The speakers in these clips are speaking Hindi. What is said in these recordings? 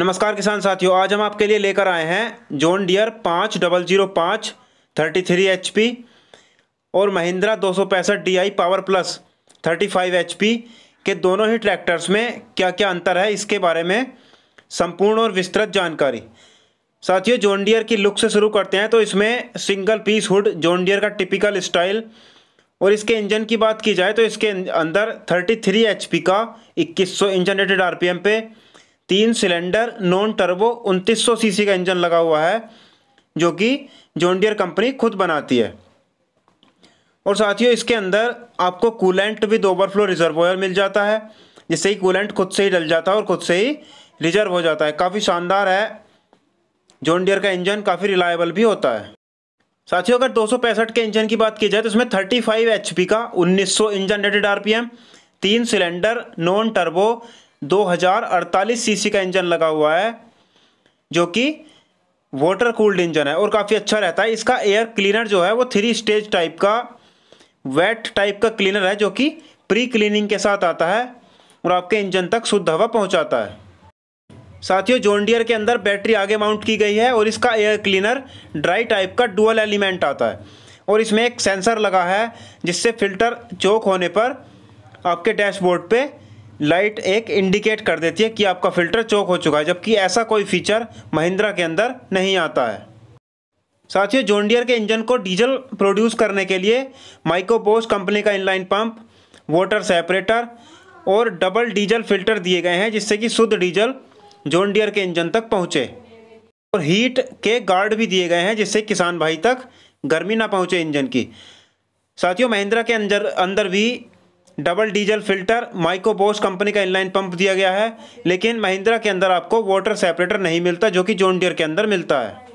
नमस्कार किसान साथियों आज हम आपके लिए लेकर आए हैं जोन डियर पाँच डबल जीरो पाँच थर्टी थ्री एच पी और महिंद्रा दो सौ पैंसठ D I power plus thirty five H P के दोनों ही ट्रैक्टर्स में क्या क्या अंतर है इसके बारे में संपूर्ण और विस्तृत जानकारी साथियों जोनडियर डियर की लुक से शुरू करते हैं तो इसमें single piece hood John Deere Deere का टिपिकल स्टाइल और इसके इंजन की बात की जाए तो इसके अंदर थर्टी थ्री एच पी का इक्कीस सौ engine rated R P M पे तीन सिलेंडर नॉन टर्बो उनतीस सौ सीसी का इंजन लगा हुआ है जो कि जोनडियर कंपनी खुद बनाती है और साथियों इसके अंदर आपको कूलेंट भी विद फ्लो रिजर्वोयर मिल जाता है जिससे ही कूलेंट खुद से ही डल जाता है और खुद से ही रिजर्व हो जाता है काफ़ी शानदार है जोनडियर का इंजन काफ़ी रिलायबल भी होता है साथियों अगर दो के इंजन की बात की जाए तो इसमें थर्टी फाइव का सौ इंजन रेटेड आर तीन सिलेंडर नॉन टर्बो दो हज़ार अड़तालीस सी का इंजन लगा हुआ है जो कि वाटर कूल्ड इंजन है और काफ़ी अच्छा रहता है इसका एयर क्लीनर जो है वो थ्री स्टेज टाइप का वेट टाइप का क्लीनर है जो कि प्री क्लीनिंग के साथ आता है और आपके इंजन तक शुद्ध हवा पहुंचाता है साथियों जोनडियर के अंदर बैटरी आगे माउंट की गई है और इसका एयर क्लीनर ड्राई टाइप का डुअल एलिमेंट आता है और इसमें एक सेंसर लगा है जिससे फिल्टर चौक होने पर आपके डैशबोर्ड पे लाइट एक इंडिकेट कर देती है कि आपका फ़िल्टर चौक हो चुका है जबकि ऐसा कोई फीचर महिंद्रा के अंदर नहीं आता है साथियों जोंडियर के इंजन को डीजल प्रोड्यूस करने के लिए माइकोबोस कंपनी का इनलाइन पंप वाटर सेपरेटर और डबल डीजल फिल्टर दिए गए हैं जिससे कि शुद्ध डीजल जोंडियर के इंजन तक पहुँचे और हीट के गार्ड भी दिए गए हैं जिससे किसान भाई तक गर्मी ना पहुँचे इंजन की साथियों महिंद्रा के अंदर अंदर भी double diesel filter Mico Bosch company का इनलाइन पंप दिया गया है लेकिन महिंद्रा के अंदर आपको वाटर सेपरेटर नहीं मिलता जो कि जॉन डियर के अंदर मिलता है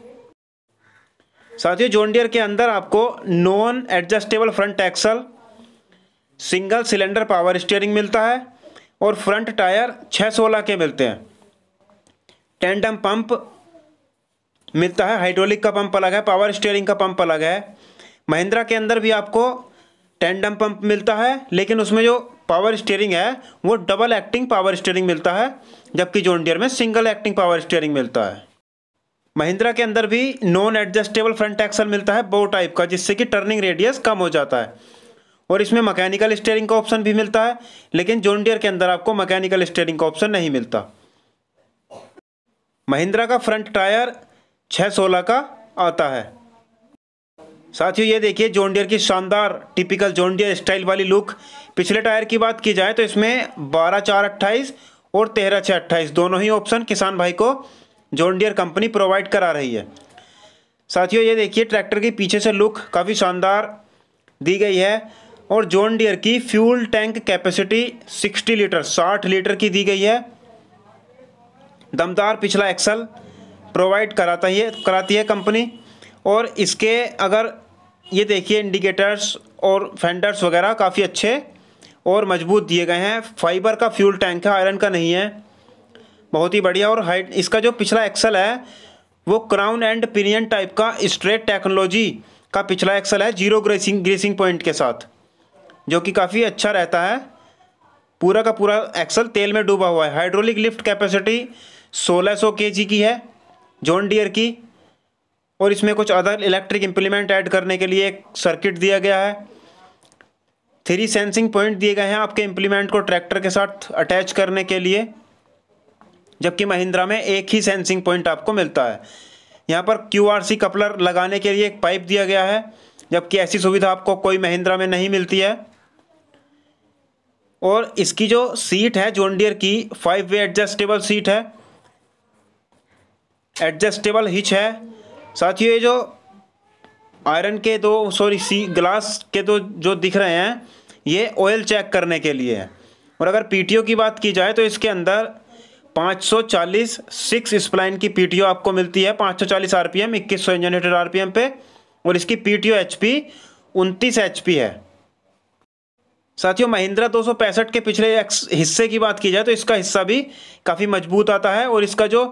साथियों जॉन डियर के अंदर आपको non adjustable front axle single cylinder power steering मिलता है और फ्रंट टायर छः सोलह के मिलते हैं टेंडम पंप मिलता है हाइड्रोलिक का पंप अलग है पावर स्टीयरिंग का पंप अलग है महिंद्रा के अंदर भी आपको टेंडम पंप मिलता है लेकिन उसमें जो पावर स्टीयरिंग है वो डबल एक्टिंग पावर स्टीयरिंग मिलता है जबकि जोन डियर में सिंगल एक्टिंग पावर स्टीयरिंग मिलता है महिंद्रा के अंदर भी नॉन एडजस्टेबल फ्रंट एक्सल मिलता है बो टाइप का जिससे कि टर्निंग रेडियस कम हो जाता है और इसमें मैकेनिकल स्टेयरिंग का ऑप्शन भी मिलता है लेकिन जोन डियर के अंदर आपको मैकेनिकल स्टेयरिंग का ऑप्शन नहीं मिलता महिंद्रा का फ्रंट टायर 616 का आता है साथियों ये देखिए जोनडियर की शानदार टिपिकल जोनडियर स्टाइल वाली लुक पिछले टायर की बात की जाए तो इसमें बारह चार अट्ठाईस और तेरह छः अट्ठाईस दोनों ही ऑप्शन किसान भाई को जोनडियर कंपनी प्रोवाइड करा रही है साथियों ये देखिए ट्रैक्टर के पीछे से लुक काफ़ी शानदार दी गई है और जोनडियर डियर की fuel tank capacity 60 litre 60 litre की दी गई है दमदार पिछला एक्सल प्रोवाइड कराता है कराती है कंपनी और इसके अगर ये देखिए इंडिकेटर्स और फेंडर्स वगैरह काफ़ी अच्छे और मजबूत दिए गए हैं फाइबर का फ्यूल टैंक है आयरन का नहीं है बहुत ही बढ़िया और हाइट इसका जो पिछला एक्सल है वो क्राउन एंड पिनियन टाइप का स्ट्रेट टेक्नोलॉजी का पिछला एक्सल है जीरो ग्रेसिंग ग्रेसिंग पॉइंट के साथ जो कि काफ़ी अच्छा रहता है पूरा का पूरा एक्सल तेल में डूबा हुआ है हाइड्रोलिक लिफ्ट कैपेसिटी 1600 सौ की है जॉन डियर की और इसमें कुछ अदर इलेक्ट्रिक इम्प्लीमेंट ऐड करने के लिए एक सर्किट दिया गया है थ्री सेंसिंग पॉइंट दिए गए हैं आपके इम्प्लीमेंट को ट्रैक्टर के साथ अटैच करने के लिए जबकि महिंद्रा में एक ही सेंसिंग पॉइंट आपको मिलता है यहाँ पर क्यू कपलर लगाने के लिए एक पाइप दिया गया है जबकि ऐसी सुविधा आपको कोई महिंद्रा में नहीं मिलती है और इसकी जो सीट है जोनडियर की फाइव वे एडजस्टेबल सीट है एडजस्टेबल हिच है साथियों ये जो आयरन के दो सॉरी सी ग्लास के दो जो दिख रहे हैं ये ऑयल चेक करने के लिए है और अगर पीटीओ की बात की जाए तो इसके अंदर 540 सिक्स स्प्लाइन की पीटीओ आपको मिलती है 540 आरपीएम 2100 इंजन हीटर आरपीएम पे और इसकी पीटीओ एचपी 29 एचपी है साथियों महिंद्रा दो के पिछले हिस्से की बात की जाए तो इसका हिस्सा भी काफ़ी मजबूत आता है और इसका जो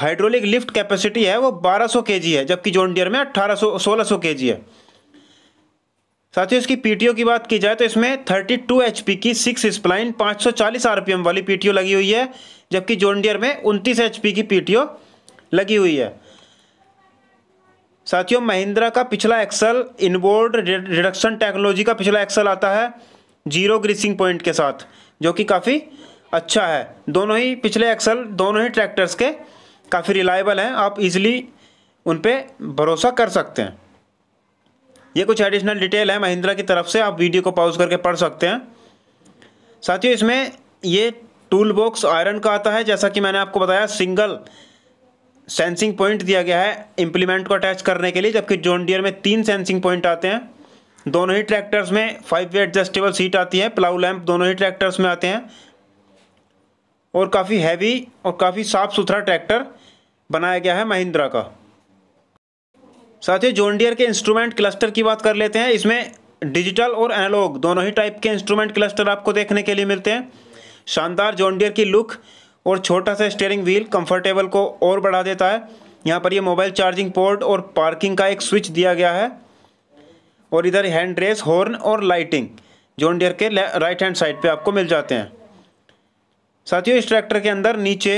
हाइड्रोलिक लिफ्ट कैपेसिटी है वो 1200 जी है जबकि जॉन डियर में 1800 सौ सोलह है ही इसकी पीटीओ की बात की जाए तो इसमें 32 एचपी की सिक्स स्प्लाइन 540 आरपीएम वाली पीटीओ लगी हुई है जबकि जॉन डियर में एच पी की पीटीओ लगी हुई है साथियों महिंद्रा का पिछला एक्सल इनबोर्ड रिडक्शन टेक्नोलॉजी का पिछला एक्सल आता है जीरो ग्रीसिंग पॉइंट के साथ जो कि काफ़ी अच्छा है दोनों ही पिछले एक्सल दोनों ही ट्रैक्टर्स के काफ़ी रिलायबल हैं आप इजीली उन पर भरोसा कर सकते हैं ये कुछ एडिशनल डिटेल है महिंद्रा की तरफ से आप वीडियो को पॉज करके पढ़ सकते हैं साथियों इसमें ये टूल बॉक्स आयरन का आता है जैसा कि मैंने आपको बताया सिंगल सेंसिंग पॉइंट दिया गया है इम्प्लीमेंट को अटैच करने के लिए जबकि जोनडियर डियर में तीन सेंसिंग पॉइंट आते हैं दोनों ही ट्रैक्टर्स में फाइव वे एडजस्टेबल सीट आती है प्लाउ लैंप दोनों ही ट्रैक्टर्स में आते हैं और काफ़ी हैवी और काफ़ी साफ़ सुथरा ट्रैक्टर बनाया गया है महिंद्रा का साथ ही जोनडियर के इंस्ट्रूमेंट क्लस्टर की बात कर लेते हैं इसमें डिजिटल और एनालॉग दोनों ही टाइप के इंस्ट्रूमेंट क्लस्टर आपको देखने के लिए मिलते हैं शानदार जोनडियर की लुक और छोटा सा स्टेयरिंग व्हील कंफर्टेबल को और बढ़ा देता है यहाँ पर ये मोबाइल चार्जिंग पोर्ट और पार्किंग का एक स्विच दिया गया है और इधर हैंड रेस हॉर्न और लाइटिंग जोनडियर के राइट हैंड साइड पे आपको मिल जाते हैं साथियों इस ट्रैक्टर के अंदर नीचे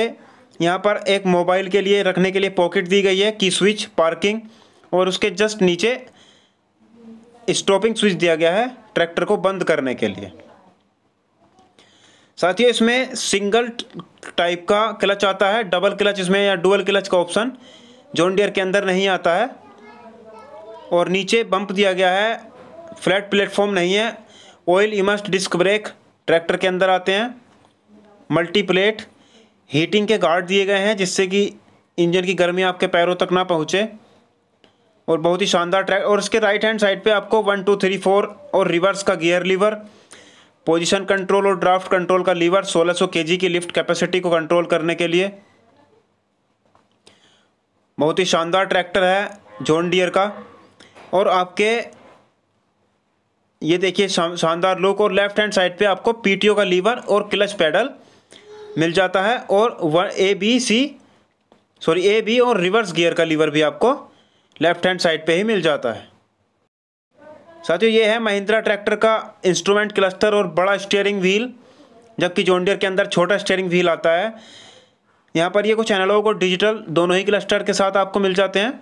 यहाँ पर एक मोबाइल के लिए रखने के लिए पॉकेट दी गई है की स्विच पार्किंग और उसके जस्ट नीचे स्टॉपिंग स्विच दिया गया है ट्रैक्टर को बंद करने के लिए साथियों इसमें सिंगल टाइप का क्लच आता है डबल क्लच इसमें या डुअल क्लच का ऑप्शन जोनडियर डियर के अंदर नहीं आता है और नीचे बम्प दिया गया है फ्लैट प्लेटफॉर्म नहीं है oil immersed disc brake tractor के अंदर आते हैं मल्टीप्लेट हीटिंग के गार्ड दिए गए हैं जिससे कि इंजन की गर्मी आपके पैरों तक ना पहुँचे और बहुत ही शानदार ट्रैक और इसके राइट हैंड साइड पे आपको वन टू थ्री फोर और रिवर्स का गियर लीवर पोजीशन कंट्रोल और ड्राफ्ट कंट्रोल का लीवर 1600 सौ की लिफ्ट कैपेसिटी को कंट्रोल करने के लिए बहुत ही शानदार ट्रैक्टर है जॉन डियर का और आपके ये देखिए शानदार लुक और लेफ्ट हैंड साइड पे आपको पीटीओ का लीवर और क्लच पैडल मिल जाता है और one A B C sorry A B और रिवर्स गियर का लीवर भी आपको लेफ्ट हैंड साइड पे ही मिल जाता है साथियों ये है महिंद्रा ट्रैक्टर का इंस्ट्रूमेंट क्लस्टर और बड़ा स्टीयरिंग व्हील जबकि जोंडियर के अंदर छोटा स्टीयरिंग व्हील आता है यहाँ पर ये कुछ एनालॉग और डिजिटल दोनों ही क्लस्टर के साथ आपको मिल जाते हैं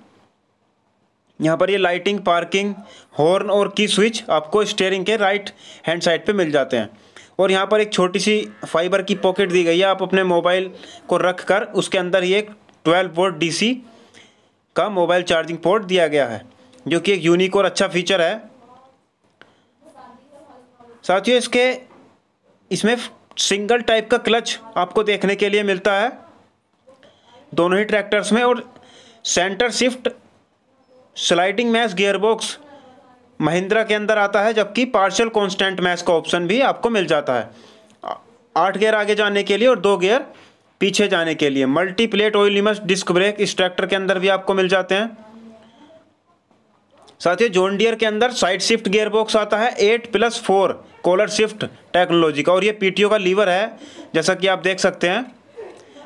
यहाँ पर ये लाइटिंग पार्किंग हॉर्न और की स्विच आपको स्टेयरिंग के राइट हैंड साइड पर मिल जाते हैं और यहाँ पर एक छोटी सी फाइबर की पॉकेट दी गई है आप अपने मोबाइल को रख कर उसके अंदर ही एक ट्वेल्व वोल्ट डीसी का मोबाइल चार्जिंग पोर्ट दिया गया है जो कि एक यूनिक और अच्छा फीचर है साथियों इसके इसमें सिंगल टाइप का क्लच आपको देखने के लिए मिलता है दोनों ही ट्रैक्टर्स में और centre shift sliding mesh gearbox Mahindra के अंदर आता है जबकि पार्शियल कॉन्स्टेंट मैच का ऑप्शन भी आपको मिल जाता है आठ गियर आगे जाने के लिए और दो गियर पीछे जाने के लिए मल्टी प्लेट ऑयल लिमस डिस्क ब्रेक इस ट्रैक्टर के अंदर भी आपको मिल जाते हैं साथ ही जोन डियर के अंदर साइड शिफ्ट गियर बॉक्स आता है eight plus four collar shift technology का और ये पीटीओ का लीवर है जैसा कि आप देख सकते हैं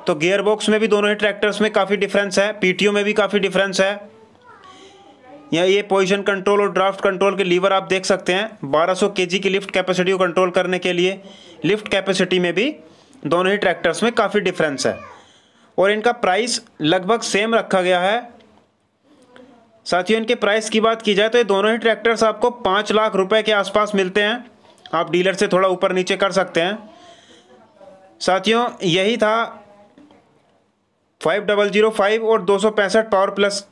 तो गियर बॉक्स में भी दोनों ही ट्रैक्टर्स में काफ़ी डिफरेंस है पीटीओ में भी काफ़ी डिफरेंस है या ये पोजीशन कंट्रोल और ड्राफ्ट कंट्रोल के लीवर आप देख सकते हैं 1200 सौ के की लिफ्ट कैपेसिटी को कंट्रोल करने के लिए लिफ्ट कैपेसिटी में भी दोनों ही ट्रैक्टर्स में काफ़ी डिफरेंस है और इनका प्राइस लगभग सेम रखा गया है साथियों इनके प्राइस की बात की जाए तो ये दोनों ही ट्रैक्टर्स आपको पाँच लाख रुपये के आसपास मिलते हैं आप डीलर से थोड़ा ऊपर नीचे कर सकते हैं साथियों यही था फाइव डबल जीरो फाइव और दो सौ पैंसठ पावर प्लस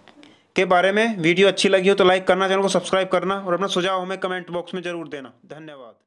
के बारे में वीडियो अच्छी लगी हो तो लाइक करना चैनल को सब्सक्राइब करना और अपना सुझाव हमें कमेंट बॉक्स में जरूर देना धन्यवाद